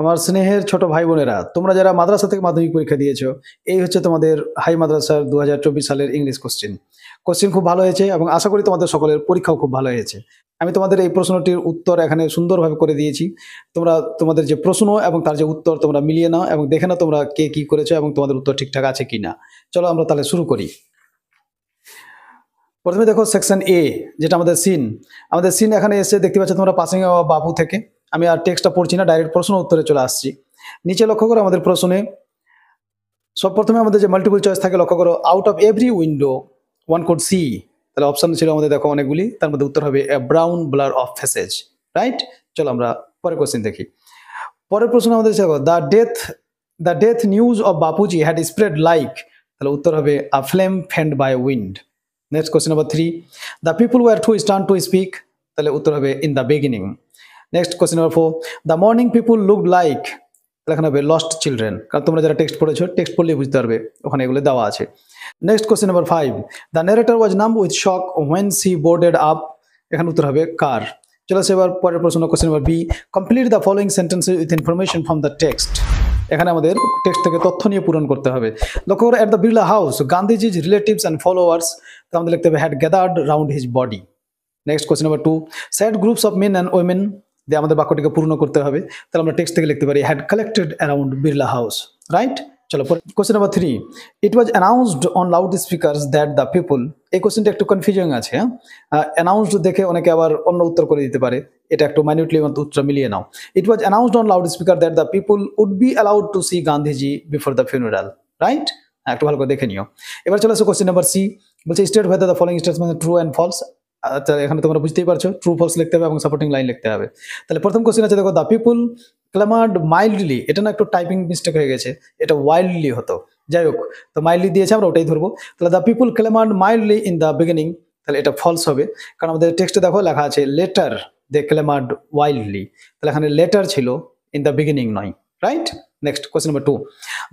আমার স্নেহের ছোট ভাই বোনেরা তোমরা যারা মাদ্রাসা থেকে মাধ্যমিক পরীক্ষা দিয়েছো এই হচ্ছে তোমাদের হাই মাদ্রাসার দু সালের ইংলিশ কোশ্চেন কোশ্চেন খুব ভালো হয়েছে এবং আশা করি তোমাদের সকলের পরীক্ষাও খুব ভালো হয়েছে আমি তোমাদের এই প্রশ্নটির উত্তর এখানে সুন্দরভাবে করে দিয়েছি তোমরা তোমাদের যে প্রশ্ন এবং তার যে উত্তর তোমরা মিলিয়ে নাও এবং দেখে নাও তোমরা কে কি করেছো এবং তোমাদের উত্তর ঠিকঠাক আছে কি না চলো আমরা তাহলে শুরু করি প্রথমে দেখো সেকশন এ যেটা আমাদের সিন আমাদের সিন এখানে এসে দেখতে পাচ্ছ তোমরা পাসিং বাবু থেকে আমি আর টেক্সটটা পড়ছি না ডাইরেক্ট প্রশ্ন উত্তরে চলে আসছি নিচে লক্ষ্য করো আমাদের প্রশ্নে সব প্রথমে আমাদের যে মাল্টিপল চয়েস থাকে লক্ষ্য করো out of every window one code C তাহলে অপশান ছিল আমাদের দেখো অনেকগুলি তার মধ্যে উত্তর হবে a brown blur of faces right চলো আমরা পরের কোশ্চেন দেখি পরের প্রশ্ন আমাদের দেখো the death the death news of Bapuji had spread like তাহলে উত্তর হবে a flame fanned by wind next question number three the people were too stunned to speak তাহলে উত্তর হবে in the beginning next question number four the morning people look like লেখানো হবে lost children কারণ তোমরা যারা টেক্সট পড়েছো text পড়লেই বুঝতে পারবে ওখানে এগুলো দেওয়া আছে next question number five the narrator was numb with shock when she boarded up এখানে উত্তর হবে কার চলে আসে এবার পরের প্রশ্ন question number B complete the following sentence with information from the text এখানে আমাদের টেক্সট থেকে তথ্য নিয়ে পূরণ করতে হবে লক্ষ্য করো at the Birla house Gandhiji's relatives and followers তো আমাদের লিখতে হবে had gathered round his body next question number two sad groups of men and women যে আমাদের বাক্যটিকে পূর্ণ করতে হবে তাহলে আমরা টেক্সট থেকে লিখতে পারি had collected around Birla house right চলো question number three it was announced on loudspeaker that the people এই কোশ্চেনটা একটু কনফিউজিং আছে হ্যাঁ অ্যানাউন্সড দেখে অনেকে আবার অন্য উত্তর করে দিতে পারে এটা একটু মাইনিউটলি উত্তর মিলিয়ে নাও it was announced on loudspeaker that the people would be allowed to see Gandhiji before the funeral right একটু ভালো করে দেখে নিও এবার চলে আসো কোশ্চেন নাম্বার সি বলছে state whether the following statement true and false আচ্ছা এখানে তোমরা বুঝতেই পারছো ট্রু ফলস লিখতে হবে এবং সাপোর্টিং লাইন লিখতে হবে তাহলে প্রথম কোশ্চেন আছে দেখো দ্য পিপুল ক্লামার্ড মাইল্ডলি এটা না একটু টাইপিং মিস্টেক হয়ে গেছে এটা ওয়াইল্ডলি হতো যাই হোক তো মাইল্ডলি দিয়েছে আমরা ওটাই ধরবো তাহলে the people clamoured mildly in the beginning তাহলে এটা ফলস হবে কারণ আমাদের টেক্সটে দেখো লেখা আছে লেটার দে ক্লেমার্ড ওয়াইল্ডলি তাহলে এখানে লেটার ছিল ইন দ্য বিগিনিং নয় right next question number two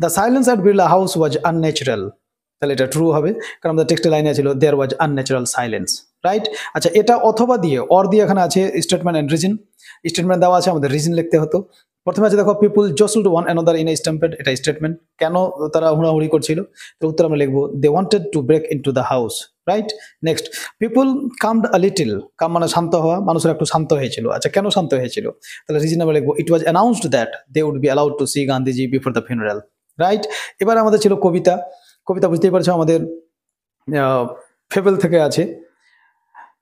the silence at Birla house was unnatural তাহলে এটা ট্রু হবে কারণ আমাদের টেক্সটে লাইনে ছিল there was unnatural silence right আচ্ছা এটা অথবা দিয়ে অর দিয়ে এখানে আছে স্টেটমেন্ট অ্যান্ড রিজন স্টেটমেন্ট দেওয়া আছে আমাদের রিজন লিখতে হতো প্রথমে আছে দেখো people jostled one another in a stampede এটা স্টেটমেন্ট কেন তারা হুড়াহুড়ি করছিল তো উত্তর আমরা লিখবো they wanted to break into the house right next people calmed a little calm মানে শান্ত হওয়া মানুষের একটু শান্ত হয়েছিল আচ্ছা কেন শান্ত হয়েছিল তাহলে রিজন আমরা লিখবো it was announced that they would be allowed to see Gandhiji before the funeral right এবার আমাদের ছিল কবিতা কবিতা বুঝতেই পারছো আমাদের ফেবেল থেকে আছে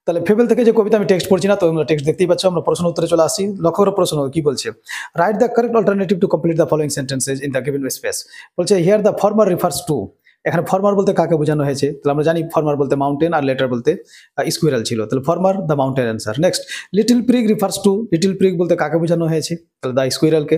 তাহলে ফেবেল থেকে যে কবিতা আমি টেক্সট পড়ছি না তো আমরা টেক্সট দেখতেই পাচ্ছি আমরা প্রশ্ন উত্তরে চলে আসি লক্ষ্য করে প্রশ্ন কি বলছে write the correct alternative to complete the following sentences in the given space বলছে here the former refers to এখানে ফর্মার বলতে কাকে বোঝানো হয়েছে তাহলে আমরা জানি ফর্মার বলতে মাউন্টেন আর লেটার বলতে স্কুইরাল ছিল তাহলে former the mountain answer next little prig refers to little prig বলতে কাকে বোঝানো হয়েছে তাহলে দ্য স্কুইরালকে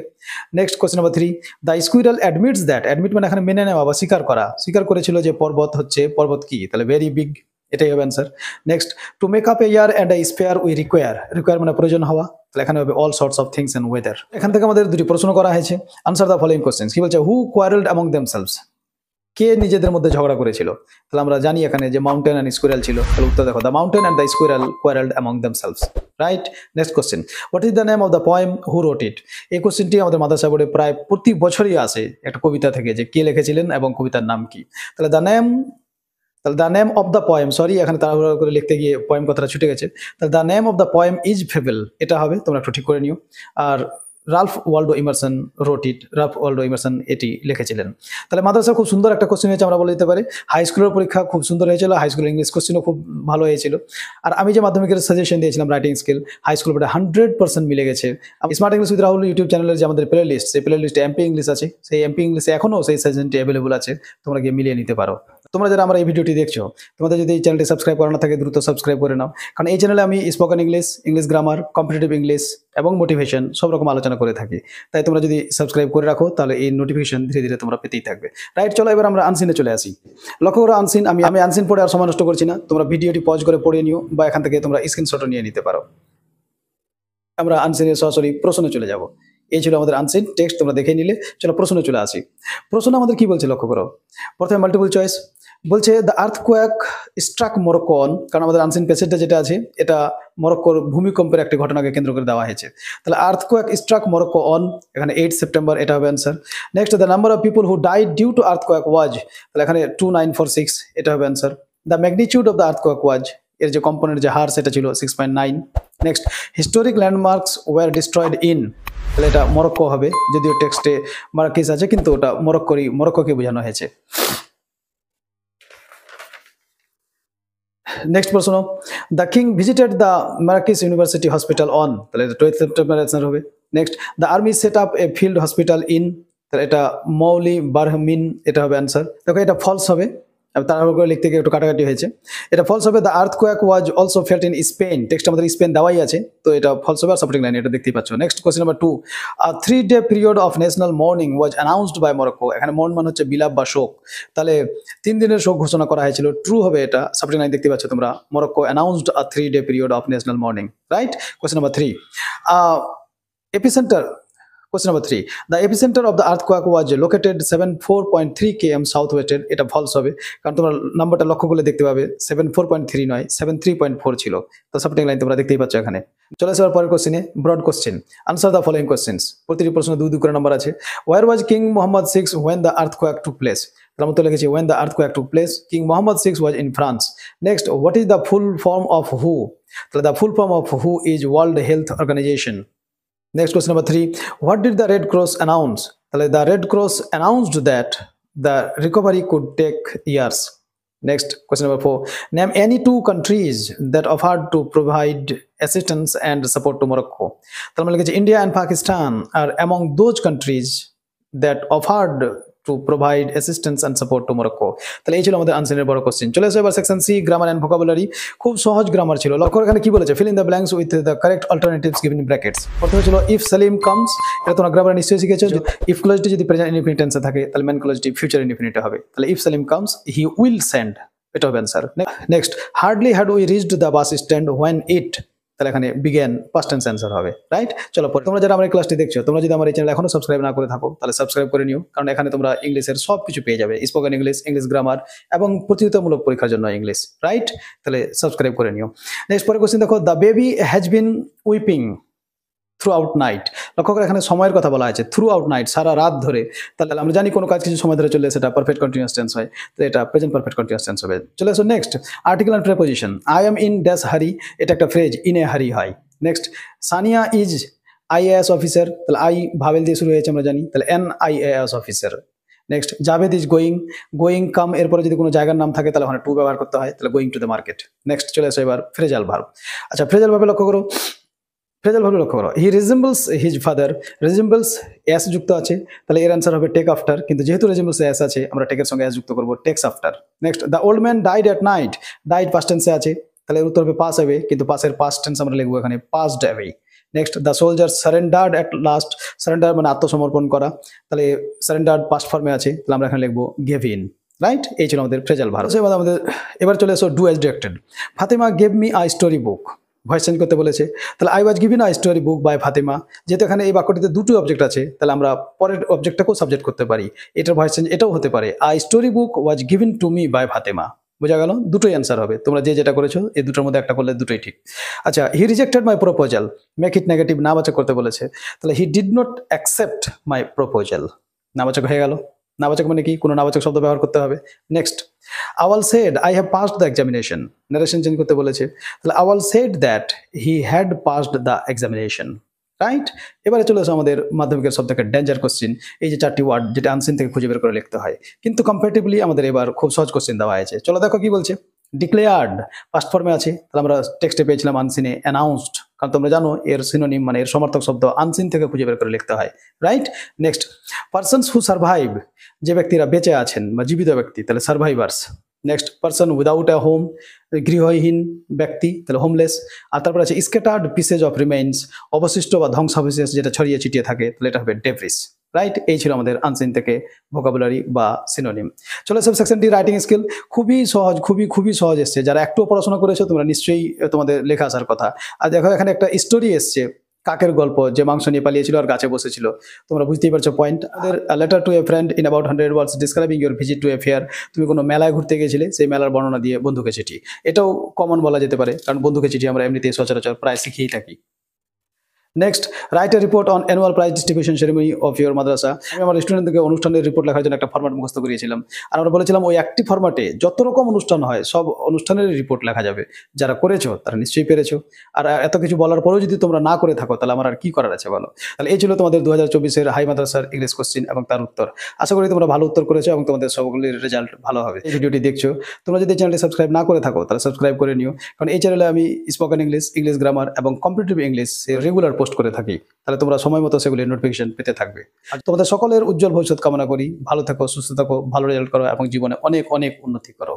next question number three the squirrel admits that admit মানে এখানে মেনে নেওয়া বা স্বীকার করা স্বীকার করেছিল যে পর্বত হচ্ছে পর্বত কি তাহলে ভেরি বিগ এটাই হবে answer next to make up a year and a sphere we require require মানে প্রয়োজন হওয়া তাহলে এখানে হবে all sorts of things and weather এখান থেকে আমাদের দুটি প্রশ্ন করা হয়েছে আনসার দ্য ফলোয়িং কোশ্চেন কি বলছে হু কোয়ারেল্ড অ্যামং দেমসেলস কে নিজেদের মধ্যে ঝগড়া করেছিল তাহলে আমরা জানি এখানে যে মাউন্টেন অ্যান্ড স্কুইরাল ছিল তাহলে উত্তর দেখো the mountain and the squirrel quarrelled among themselves right next question what is the name of the poem who wrote it এই কোশ্চেনটি আমাদের মাদ্রাসা বোর্ডে প্রায় প্রতি বছরই আসে একটা কবিতা থেকে যে কে লিখেছিলেন এবং কবিতার নাম কি তাহলে দ্য নেম তাহলে the name of the poem sorry এখানে তাড়াহুড়া করে লিখতে গিয়ে পয়েম কথাটা ছুটে গেছে তাহলে the name of the poem is Fable এটা হবে তোমরা একটু ঠিক করে নিও আর Ralph Waldo Emerson wrote it Ralph Waldo এটি লিখেছিলেন তাহলে মাদ্রাসা খুব সুন্দর একটা কোশ্চেন হয়েছে আমরা বলে দিতে পারি হাই স্কুলের পরীক্ষা খুব সুন্দর হয়েছিল হাই স্কুলের ইংলিশ কোশ্চেনও খুব ভালো হয়েছিল আর আমি যে মাধ্যমিকের সাজেশন দিয়েছিলাম রাইটিং স্কিল হাই স্কুল ওটা হান্ড্রেড পার্সেন্ট মিলে গেছে smart English with Rahul YouTube চ্যানেলের যে আমাদের প্লে লিস্ট সেই প্লে লিস্টে এমপি ইংলিশ আছে সেই এমপি ইংলিশে এখনও সেই সাজেশনটি অ্যাভেলেবল আছে তোমরা গিয়ে মিলিয়ে নিতে পারো তোমরা যারা আমার এই ভিডিওটি দেখছো তোমাদের যদি এই চ্যানেলটি সাবস্ক্রাইব করানো থাকে দ্রুত সাবস্ক্রাইব করে নাও কারণ এই চ্যানেলে আমি spoken English English grammar competitive English এবং মোটিভেশন সব রকম আলোচনা করে থাকি তাই তোমরা যদি সাবস্ক্রাইব করে রাখো তাহলে এই নোটিফিকেশন ধীরে ধীরে তোমরা পেতেই থাকবে রাইট চলো এবার আমরা আনসিনে চলে আসি লক্ষ্য করো আনসিন আমি আমি আনসিন পড়ে আর সময় নষ্ট করছি না তোমরা ভিডিওটি পজ করে পড়ে নিও বা এখান থেকে তোমরা স্ক্রিনশটও নিয়ে নিতে পারো আমরা আনসিনের সরাসরি প্রশ্নে চলে যাবো এই ছিল আমাদের আনসিন টেক্সট তোমরা দেখে নিলে চলো প্রশ্নে চলে আসি প্রশ্ন আমাদের কি বলছে লক্ষ্য করো প্রথমে মাল্টিপল চয়েস বলছে the earthquake struck Morocco কারণ আমাদের আনসিন পেসেন্টটা যেটা আছে এটা মরক্কোর ভূমিকম্পের একটি ঘটনাকে কেন্দ্র করে দেওয়া হয়েছে তাহলে earthquake struck Morocco on এখানে এইট সেপ্টেম্বর এটা হবে answer next the number of people who died due to earthquake was তাহলে এখানে টু নাইন ফোর সিক্স এটা হবে answer the magnitude of the earthquake was এর যে কম্পনের যে হার সেটা ছিল six point nine next historic landmarks were destroyed in তাহলে এটা মরক্কো হবে যদিও টেক্সটে মার্কিস আছে কিন্তু ওটা মরক্কোরই মরক্কোকে বোঝানো হয়েছে নেক্সট প্রশ্ন the king visited the Marrakech university hospital on তাহলে এটা সেপ্টেম্বর অ্যান্সার হবে next the army set up a field hospital in তাহলে এটা মৌলি বারহমিন এটা হবে অ্যান্সার দেখো এটা ফলস হবে তারপর করে লিখতে গিয়ে একটু কাটাকাটি হয়েছে এটা ফলস হবে the earthquake was also felt in Spain text আমাদের স্পেন দেওয়াই আছে তো এটা ফলস হবে আর সাপোর্টিং লাইন এটা দেখতেই পাচ্ছ next question number two three day period of national mourning was announced by Morocco এখানে মর্ন মানে হচ্ছে বিলাপ বা শোক তাহলে তিন দিনের শোক ঘোষণা করা হয়েছিল ট্রু হবে এটা সাপোর্টিং লাইন দেখতে পাচ্ছ তোমরা Morocco announced a three day period of national mourning right question number three epicentre three the Question number three. Was located seven four point three K M south ওয়েস্টের এটা false হবে কারণ তোমরা নাম্বারটা লক্ষ্য করলে দেখতে পাবে সেভেন ফোর পয়েন্ট থ্রি নয় সেভেন থ্রি পয়েন্ট ফোর ছিল তো সাবটিং লাইন তোমরা দেখতেই পাচ্ছ এখানে চলে আসার পরের কোশ্চেনে broad question answer the following questions প্রতিটি প্রশ্ন দু দুই করে নাম্বার আছে where was king Mohammed six when the earthquake took place তার মতো লেগেছে when the earthquake took place king Mohammed six was in France next what is the full form of হু তাহলে দ্য ফুল ফর্ম অফ হু is World Health Organization Next question number three. What did the Red Cross announce? The Red Cross announced that the recovery could take years. Next question number four. Name any two countries that offered to provide assistance and support to Morocco. India and Pakistan are among those countries that offered to provide assistance and support to Morocco তাহলে এই ছিল আমাদের আনসারের বড় question চলে এসো এবার section C grammar and vocabulary খুব সহজ গ্রামার ছিল লক্ষ্য এখানে কি বলেছে fill in the blanks with the correct alternatives given brackets প্রথমে ছিল ইফ সালিম কামস এটা তোমরা গ্রামার নিশ্চয়ই শিখেছো ইফ ক্লোজটি যদি প্রেজেন্ট ইনফিনিট থাকে তাহলে ম্যান ক্লোজটি ফিউচার ইনফিনিট হবে তাহলে if Salim comes he will send এটা হবে answer next hardly had we reached the bus stand when it তাহলে এখানে বিজ্ঞান ফার্স্ট অ্যান্ড অ্যান্সার হবে রাইট চলো পরে তোমরা যারা আমার ক্লাসটি দেখছো তোমরা যদি আমার এই চ্যানেল এখনো সাবস্ক্রাইব না করে থাকো তাহলে সাবস্ক্রাইব করে নিও কারণ এখানে তোমরা ইংলিশের সব কিছু পেয়ে যাবে স্পোকেন ইংলিশ ইংলিশ গ্রামার এবং প্রতিযোগিতামূলক পরীক্ষার জন্য ইংলিশ রাইট তাহলে সাবস্ক্রাইব করে নিও নেক্সট পরে কোশ্চিন দেখো the baby has been weeping throughout night লক্ষ্য করে এখানে সময়ের কথা বলা হয়েছে থ্রু আউট নাইট সারা রাত ধরে তাহলে আমরা জানি কোনো কাজ কিছু সময় ধরে চলে সেটা পারফেক্ট কন্টিনিউস টেন্স হয় তো এটা প্রেজেন্ট পারফেক্ট কন্টিনিউস টেন্স হবে চলে আসো next article and preposition I am in dash hurry এটা একটা ফ্রেজ ইন এ হারি হয় next Sania is IAS officer তাহলে আই ভাবেল দিয়ে শুরু হয়েছে আমরা জানি তাহলে an IAS officer next Javed is going going come এরপরে যদি কোনো জায়গার নাম থাকে তাহলে ওখানে টু ব্যবহার করতে হয় তাহলে going to the market next চলে আসো এবার ফ্রেজাল ভার্ব আচ্ছা ফ্রেজাল ভাবে লক্ষ্য করো ফেজাল ভাবে লক্ষ্য করো he resembles his father resembles S যুক্ত আছে তাহলে এর অ্যান্সার হবে টেক আফটার কিন্তু যেহেতু রিজেম্বলস অ্যাস আছে আমরা টেকের সঙ্গে অ্যাস যুক্ত করবো tense after next the old man died at night died past টেন্সে আছে তাহলে উত্তর হবে পাস হবে কিন্তু পাসের পাস্ট টেন্স আমরা লিখবো এখানে pass away next the soldier surrendered at last surrender মানে আত্মসমর্পণ করা তাহলে সারেন্ডার্ড পাস্ট ফর্মে আছে তাহলে আমরা এখানে লিখবো গেভিন রাইট এই ছিল আমাদের ফ্রেজাল ভারত এবার আমাদের এবার চলে আসো do as directed Fatema gave me a story book voice change করতে বলেছে তাহলে I was given a story book by Fatema যেহেতু এখানে এই বাক্যটিতে দুটো অবজেক্ট আছে তাহলে আমরা পরের অবজেক্টটাকেও সাবজেক্ট করতে পারি এটার ভয়েস চেঞ্জ এটাও হতে পারে a story book was given to me by Fatema বোঝা গেল দুটোই অ্যান্সার হবে তোমরা যে যেটা করেছো এই দুটোর মধ্যে একটা করলে দুটোই ঠিক আচ্ছা he rejected my proposal make it negative না বাচক করতে বলেছে তাহলে he did not accept my না নাবাচক হয়ে গেল নাবাচক মানে কি কোনো নাবাচক শব্দ ব্যবহার করতে হবে next Awal said I have passed the examination narration change করতে বলেছে তাহলে Awal said that he had passed the examination right এবারে চলে আসে আমাদের মাধ্যমিকের সব থেকে ডেঞ্জার কোশ্চিন এই যে চারটি ওয়ার্ড যেটা আনসিন থেকে খুঁজে বের করে লিখতে হয় কিন্তু কম্পারেটিভলি আমাদের এবার খুব সহজ কোশ্চিন দেওয়া হয়েছে চলো দেখো কি বলছে ডিক্লেয়ার্ড পাস্ট ফর্মে আছে তাহলে আমরা টেক্সটে পেয়েছিলাম আনসিনে অ্যানাউন্সড কারণ তোমরা জানো এর সিনোনিম মানে এর সমর্থক শব্দ আনসিন থেকে খুঁজে বের করে লিখতে হয় right next persons who survive যে ব্যক্তিরা বেঁচে আছেন বা জীবিত ব্যক্তি তাহলে survivors next person without a home গৃহহীন ব্যক্তি তাহলে হোমলেস আর তারপর আছে স্কেটার্ড পিসেজ অফ রিমেন্স অবশিষ্ট বা ধ্বংসাবশেষ যেটা ছড়িয়ে ছিটিয়ে থাকে তাহলে এটা হবে ডেভরিস রাইট এই ছিল আমাদের আনসিন থেকে ভোকাবুলারি বা সিনোনিম চলে সব সেকশনটি রাইটিং স্কিল খুবই সহজ খুবই খুবই সহজ এসছে যারা একটুও পড়াশোনা করেছো তোমরা নিশ্চয়ই তোমাদের লেখা আসার কথা আর দেখো এখানে একটা স্টোরি এসছে কাকের গল্প যে মাংস নিয়ে পালিয়েছিল আর গাছে বসেছিল তোমরা বুঝতেই পারছো পয়েন্ট আমাদের letter to a friend in about hundred words describing your visit to a fair তুমি কোনো মেলায় ঘুরতে গেছিলে সেই মেলার বর্ণনা দিয়ে বন্ধুকে চিঠি এটাও কমন বলা যেতে পারে কারণ বন্ধুকে চিঠি আমরা এমনিতেই সচরাচর প্রায় শিখেই থাকি next write a report on annual prize distribution ceremony of your madrasa আমি আমার স্টুডেন্টদেরকে অনুষ্ঠানের রিপোর্ট লেখার জন্য একটা ফর্ম্যাট মুখস্থ করিয়েছিলাম আর আমরা বলেছিলাম ওই একটি ফর্মাটে যত রকম অনুষ্ঠান হয় সব অনুষ্ঠানের রিপোর্ট লেখা যাবে যারা করেছো তারা নিশ্চয়ই পেরেছো আর এত কিছু বলার পরেও যদি তোমরা না করে থাকো তাহলে আমার আর কি করার আছে বলো তাহলে এই ছিল তোমাদের দু হাজার চব্বিশের হাই মাদ্রাসার ইংলিশ কোশ্চিন এবং তার উত্তর আশা করি তোমরা ভালো উত্তর করেছো এবং তোমাদের সবগুলির রেজাল্ট ভালো হবে এই ভিডিওটি দেখছো তোমরা যদি চ্যানেলটি সাবস্ক্রাইব না করে থাকো তাহলে সাবস্ক্রাইব করে নিও কারণ এই চ্যানেলে আমি স্পোকেন ইংলিশ ইংলিশ গ্রামার এবং কম্পিটিভ ইংলিশ রেগুলার পোস্ট করে থাকি তাহলে তোমরা সময় মতো সেগুলি নোটিফিকেশন পেতে থাকবে আর তোমাদের সকলের উজ্জ্বল ভবিষ্যৎ কামনা করি ভালো থাকো সুস্থ থাকো ভালো রেজাল্ট করো এবং জীবনে অনেক অনেক উন্নতি করো